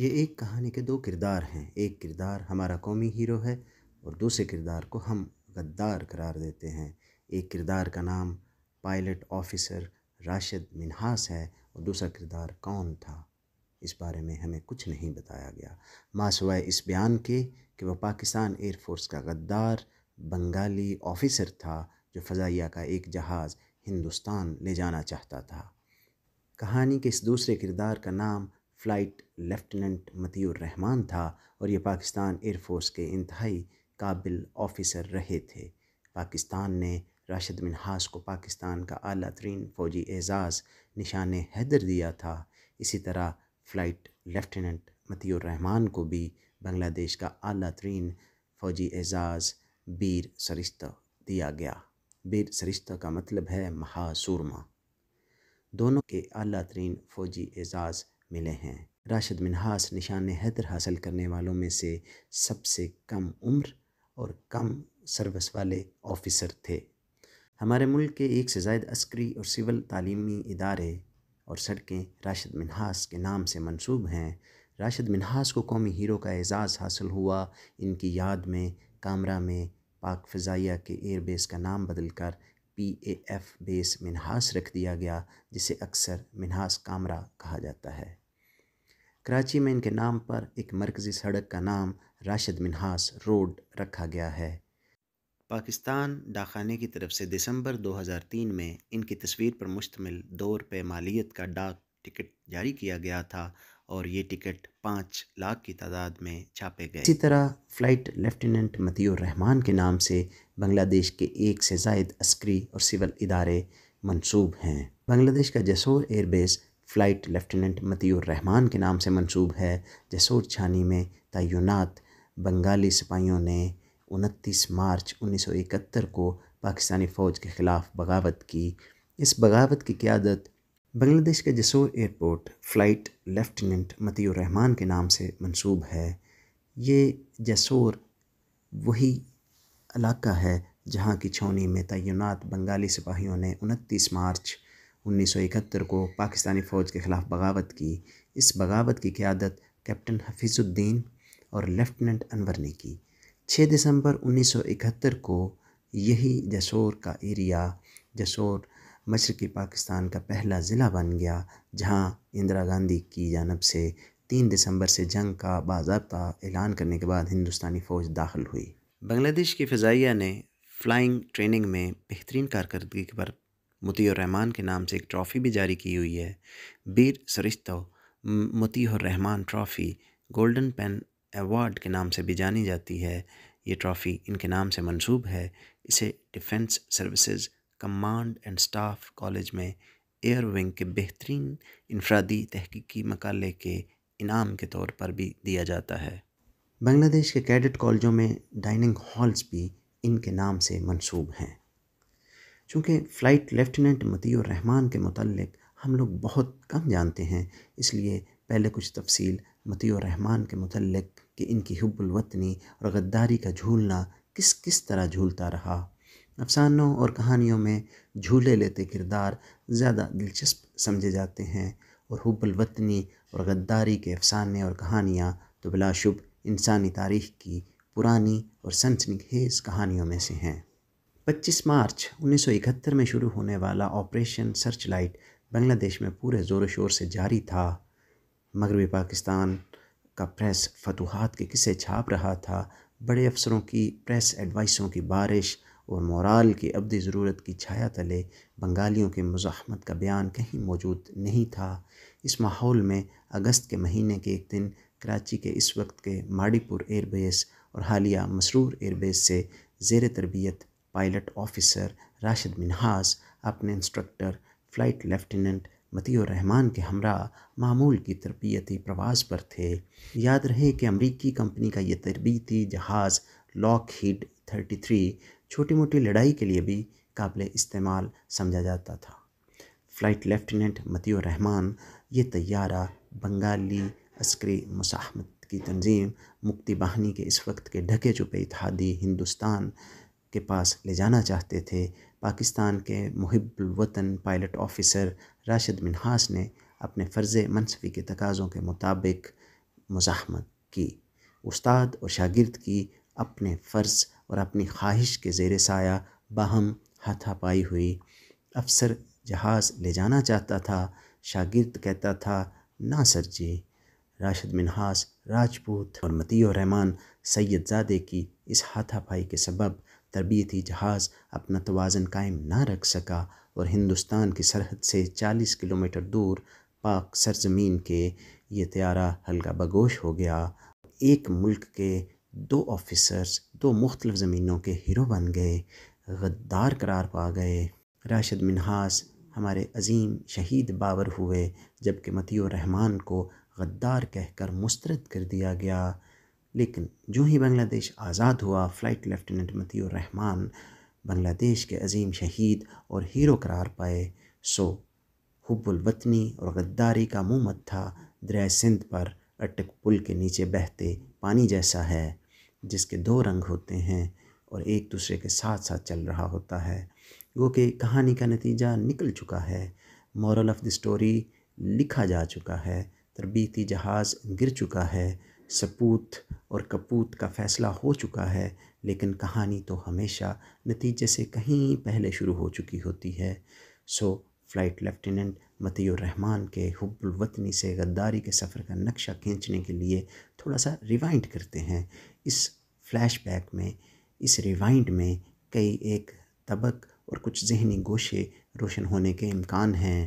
ये एक कहानी के दो किरदार हैं एक किरदार हमारा कौमी हीरो है और दूसरे किरदार को हम गद्दार करार देते हैं एक किरदार का नाम पायलट ऑफिसर राशिद मिनहास है और दूसरा किरदार कौन था इस बारे में हमें कुछ नहीं बताया गया मासवाए इस बयान के कि वह पाकिस्तान एयरफोर्स का गद्दार बंगाली ऑफिसर था जो फ़जाइया का एक जहाज़ हिंदुस्तान ले जाना चाहता था कहानी के इस दूसरे किरदार का नाम फ़्लाइट लेफ्टिनेंट मतीउर रहमान था और ये पाकिस्तान एयरफोर्स के इंतहाई काबिल ऑफिसर रहे थे पाकिस्तान ने राशिद मिनहास को पाकिस्तान का अला तरीन फ़ौजी एजाज़ निशान हैदर दिया था इसी तरह फ़्लाइट लेफ्टिनेंट मतीउर रहमान को भी बांग्लादेश का अली तरीन फ़ौजी एजाज़ बीर सरिश्त दिया गया बीर सरिश्त का मतलब है महासूरमा दोनों के अली तरीन फ़ौजी एजाज़ मिले हैं राशिद मिनहास निशान हैदर हासिल करने वालों में से सबसे कम उम्र और कम सर्विस वाले ऑफिसर थे हमारे मुल्क के एक से जायद अस्करी और सिविल तालीमी इदारे और सड़कें राशिद मिनहास के नाम से मनसूब हैं राशिद मिनहास को कौमी हीरो का एज़ाज़ हासिल हुआ इनकी याद में कामरा में पाक फ़जाइया के एयरबेस का नाम बदल कर P A F base Minhas रख दिया गया जिसे अक्सर मिनहास कामरा कहा जाता है कराची में इनके नाम पर एक मरकज़ी सड़क का नाम राशिद मिनहास रोड रखा गया है पाकिस्तान डाकखाने की तरफ से दिसंबर 2003 में इनकी तस्वीर पर मुश्तमिल दो रुपये मालियत का डाक टिकट जारी किया गया था और ये टिकट पाँच लाख की तादाद में छापे गए इसी तरह फ़्लाइट लेफ्टिनेंट मतियोर रहमान के नाम से बांग्लादेश के एक से जायद अस्करी और सिविल इदारे मंसूब हैं बांग्लादेश का Jessore airbase flight lieutenant Matiur Rahman के नाम से मंसूब है जसोर छानी में तयनत बंगाली सिपाहियों ने 29 मार्च 1971 को पाकिस्तानी फ़ौज के ख़िलाफ़ बगावत की इस बगावत की क़्यादत बांग्लादेश के Jessore airport flight lieutenant Matiur Rahman के नाम से मंसूब है ये जसोर वही इलाका है जहाँ की छौनी में तैनात बंगाली सिपाहियों ने 29 मार्च 1971 को पाकिस्तानी फ़ौज के ख़िलाफ़ बगावत की इस बगावत की क़्यादत कैप्टन हफीज़ुद्दीन और लेफ्टिनेंट अनवर ने की 6 दिसंबर 1971 को यही जसोर का एरिया जसोर मशरक़ी पाकिस्तान का पहला ज़िला बन गया जहां इंदिरा गांधी की जानब से 3 दिसंबर से जंग का बाबा ऐलान करने के बाद हिंदुस्तानी फ़ौज दाखिल हुई बांग्लादेश की फ़जाइया ने फ्लाइंग ट्रेनिंग में बेहतरीन कारकर्दगी पर रहमान के नाम से एक ट्रॉफ़ी भी जारी की हुई है Bir Sreshtho Rahman trophy golden pen award के नाम से भी जानी जाती है ये ट्रॉफ़ी इनके नाम से मंसूब है इसे defence services command and staff college में एयर विंग के बेहतरीन इनफरादी तहकीकी मकाले के इनाम के तौर पर भी दिया जाता है बांग्लादेश के कैडेट कॉलेजों में डाइनिंग हॉल्स भी इनके नाम से मंसूब हैं चूँकि फ़्लाइट लेफ्टिनेंट मतियुर रहमान के मतलब हम लोग बहुत कम जानते हैं इसलिए पहले कुछ तफसील मतियुर रहमान के मतलब कि इनकी हब्बुलवतनी और गद्दारी का झूलना किस किस तरह झूलता रहा अफसानों और कहानियों में झूले लेते किरदार ज़्यादा दिलचस्प समझे जाते हैं और हब्बुलवतनी और गद्दारी के अफसाने और कहानियाँ तो बिलाशुब इंसानी तारीख की पुरानी और सनसनी खेज कहानियों में से हैं 25 मार्च 1971 में शुरू होने वाला ऑपरेशन सर्च लाइट बांग्लादेश में पूरे ज़ोर शोर से जारी था मगरबी पाकिस्तान का प्रेस फतूहत के किस्से छाप रहा था बड़े अफसरों की प्रेस एडवाइसों की बारिश और मोराल की अबदी ज़रूरत की छाया तले बंगालियों के मुजाहमत का बयान कहीं मौजूद नहीं था इस माहौल में अगस्त के महीने के एक दिन कराची के इस वक्त के माडीपुर एयरबेस और हालिया मसरूर एयरबेस से जेर तरबियत पायलट ऑफिसर राशिद मिनहास अपने instructor flight lieutenant Matiur Rahman के हमरा मामूल की तरबियती प्रवास पर थे याद रहे कि अमरीकी कंपनी का ये तरबियती जहाज़ लॉक हीड थर्टी थ्री छोटी मोटी लड़ाई के लिए भी काबिल इस्तेमाल समझा जाता था फ़्लाइट लेफ्टिनेंट मतियो रहमान ये तैयारा बंगाली अस्करी मसाहमत की तंजीम मुक्ति बाहनी के इस वक्त के ढके छुपे इतिहादी हिंदुस्तान के पास ले जाना चाहते थे पाकिस्तान के वतन पायलट ऑफिसर राशिद मिनहास ने अपने फ़र्ज़ मनसफ़ी के तकाज़ों के मुताबिक मुजामत की उस्ताद और शागिर्द की अपने फ़र्ज़ और अपनी ख्वाहिश के जेर साया बाहम हाथापाई हुई अफसर जहाज़ ले जाना चाहता था शागिर्द कहता था ना सर जी राशिद मिनहास राजपूत और मती रहमान सैदजादे की इस हाथापाई के सबब तरबियती जहाज़ अपना तोज़न कायम ना रख सका और हिंदुस्तान की सरहद से 40 किलोमीटर दूर पाक सरजमीन के ये त्यारा हल्का बगोश हो गया एक मुल्क के दो ऑफिसर्स दो मुख्तलफ़ ज़मीनों के हिरो बन गए गद्दार करार पा गए राशिद मिनहास हमारे अजीम शहीद बाबर हुए जबकि मतियो रहमान को गद्दार कहकर मुस्तरद कर दिया गया लेकिन जो ही बांग्लादेश आज़ाद हुआ फ़्लाइट लेफ्टिनेंट मती रहमान बांग्लादेश के अजीम शहीद और हीरो करार पाए सो हुब्बुलवतनी और गद्दारी का मुँह मत्था दरिया सिंध पर अटक पुल के नीचे बहते पानी जैसा है जिसके दो रंग होते हैं और एक दूसरे के साथ साथ चल रहा होता है वो कि कहानी का नतीजा निकल चुका है मॉरल ऑफ़ द स्टोरी लिखा जा चुका है तरबीती जहाज़ गिर चुका है सपूत और कपूत का फ़ैसला हो चुका है लेकिन कहानी तो हमेशा नतीजे से कहीं पहले शुरू हो चुकी होती है so flight lieutenant Matiur Rahman के हुब्बुलवतनी से गद्दारी के सफ़र का नक्शा खींचने के लिए थोड़ा सा रिवाइंड करते हैं इस फ्लैशबैक में इस रिवाइंड में कई एक तबक और कुछ जहनी गोशे रोशन होने के इम्कान हैं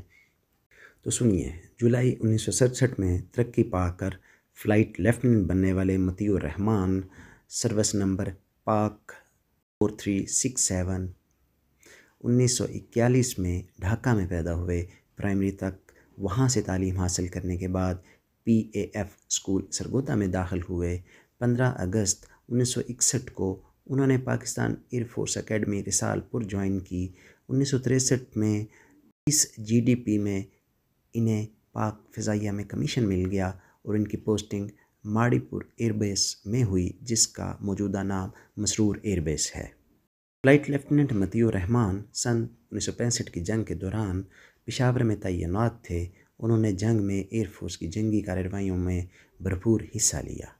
तो सुनिए जुलाई उन्नीस में तरक्की पाकर फ़्लाइट लेफ्टिनेंट बनने वाले Matiur Rahman service number Pak four three six seven उन्नीस सौ इक्यालीस में ढाका में पैदा हुए प्राइमरी तक वहाँ से तालीम हासिल करने के बाद P A F school Sargodha में दाखिल हुए पंद्रह अगस्त उन्नीस सौ इकसठ को उन्होंने Pakistan air force academy Risalpur join की उन्नीस सौ तिरसठ में इस जी डी पी में इन्हें पाक फ़िज़ाइया में कमीशन मिल गया और इनकी पोस्टिंग माड़ीपुर एयरबेस में हुई जिसका मौजूदा नाम मसरूर एयरबेस है फ्लाइट लेफ्टिनेंट मतियो रहमान सन उन्नीस की जंग के दौरान पिशावर में तैनात थे उन्होंने जंग में एयरफोर्स की जंगी कार्रवाइयों में भरपूर हिस्सा लिया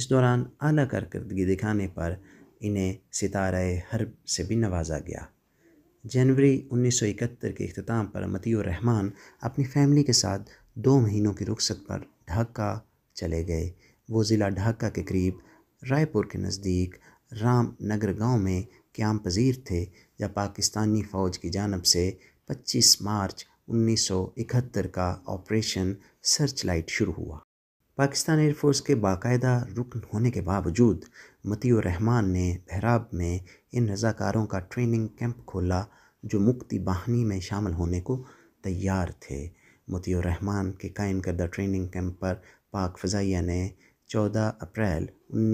इस दौरान आला कारकर्दगी दिखाने पर इन्हें सितारा हर्ब से भी नवाजा गया जनवरी 1971 के अख्ताम पर मतियो रहमान अपनी फैमिली के साथ दो महीनों की रुख्सत पर ढाका चले गए वो ज़िला ढाका के करीब रायपुर के नज़दीक रामनगर गांव में क्याम पजीर थे जब पाकिस्तानी फ़ौज की जानब से 25 मार्च 1971 का ऑपरेशन सर्च लाइट शुरू हुआ पाकिस्तान एयरफोर्स के बाकायदा रुकन होने के बावजूद मतियो रहमान ने बहराब में इन रज़ाकारों का ट्रेनिंग कैंप खोला जो मुक्ति बाहनी में शामिल होने को तैयार थे मतियो रहमान के कायम करदा ट्रेनिंग कैंप पर पाक फ़ज़ाइया ने 14 अप्रैल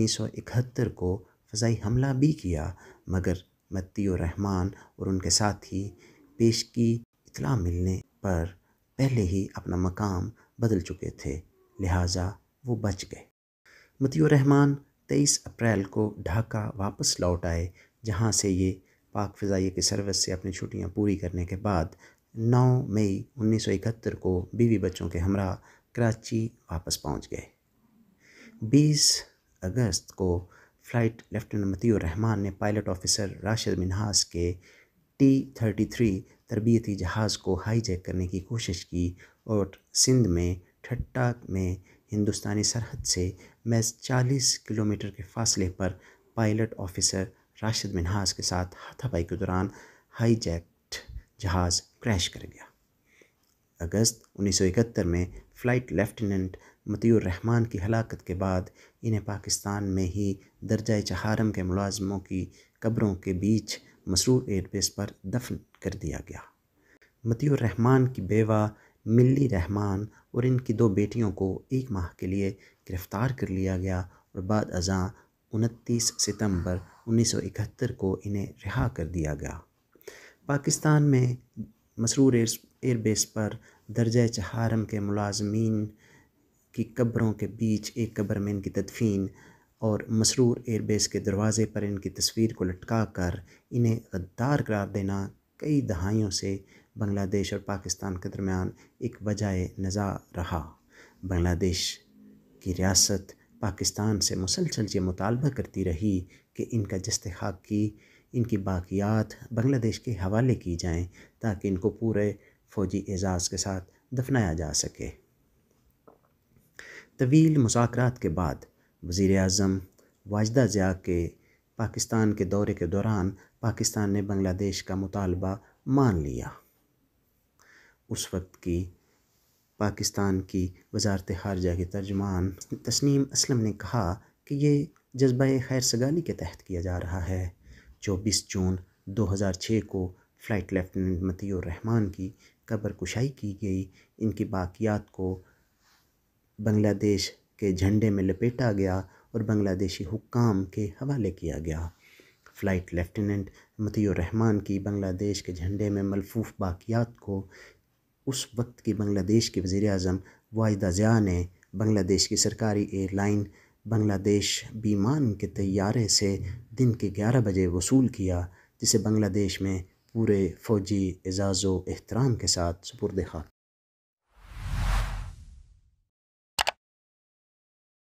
1971 को फ़ज़ाई हमला भी किया मगर मतियो रहमान और उनके साथी पेश की इतला मिलने पर पहले ही अपना मकाम बदल चुके थे लिहाजा वो बच गए मतियो रहमान 23 अप्रैल को ढाका वापस लौट आए जहाँ से ये पाक फजाइए की सर्विस से अपनी छुट्टियाँ पूरी करने के बाद नौ मई उन्नीस सौ इकहत्तर को बीवी बच्चों के हमरा कराची वापस पहुंच गए बीस अगस्त को फ्लाइट लेफ्टिनेंट मतीउर रहमान ने पायलट ऑफिसर राशिद मिनहास के टी थर्टी थ्री तरबियती जहाज़ को हाईजैक करने की कोशिश की और सिंध में ठट्टा में हिंदुस्तानी सरहद से महज चालीस किलोमीटर के फासले पर पायलट ऑफिसर राशिद मिनहास के साथ हाथापाई के दौरान हाईजैक जहाज़ क्रैश कर गया अगस्त 1971 में फ़्लाइट लेफ्टिनेंट मतियुर रहमान की हलाकत के बाद इन्हें पाकिस्तान में ही दर्जा चहारम के मुलाजमों की कब्रों के बीच मसरूर एयरबेस पर दफन कर दिया गया मतियुर रहमान की बेवा मिल्ली रहमान और इनकी दो बेटियों को एक माह के लिए गिरफ़्तार कर लिया गया और बाद अजा उनतीस सितंबर 1971 को इन्हें रिहा कर दिया गया पाकिस्तान में मसरूर एयर एयरबेस पर दर्ज चहारम के मुलाजमीन की कब्रों के बीच एक कब्र में इनकी तदफीन और मसरूर एयरबेस के दरवाज़े पर इनकी तस्वीर को लटका कर इन्हें गद्दार करार देना कई दहाइयों से बांग्लादेश और पाकिस्तान के दरमियान एक वजह नज़ा रहा बांग्लादेश की रियासत पाकिस्तान से मुसलसल ये मुतालबा करती रही कि इनका जस्त की इनकी बाक़ियात बांग्लादेश के हवाले की जाएं ताकि इनको पूरे फ़ौजी एज़ाज़ के साथ दफनाया जा सके तवील मुजाकर के बाद वज़ी अजम वाजदा ज़िया के पाकिस्तान के दौरे के दौरान पाकिस्तान ने बांग्लादेश का मुतालबा मान लिया उस वक्त की पाकिस्तान की वजारत खारजा के तर्जमान तस्नीम असलम ने कहा कि ये जज्बा खैर सगाली के तहत किया जा रहा है 24 जून 2006 को फ़्लाइट लेफ्टिनेंट मतियुर रहमान की कब्र कुशाई की गई इनकी बाकियात को बांग्लादेश के झंडे में लपेटा गया और बांग्लादेशी हुक्काम के हवाले किया गया फ़्लाइट लेफ्टिनेंट मतियुर रहमान की बांग्लादेश के झंडे में मलफूफ बाकियात को उस वक्त की बांग्लादेश के वज़ी अजम वाहिदा ज़िया ने बांग्लादेश की सरकारी एयरलाइन बांग्लादेश बीमान के तैयारे से दिन के ग्यारह बजे वसूल किया जिसे बांग्लादेश में पूरे फ़ौजी एज़ाज़ व एहतराम के साथ सुपुर्द खाक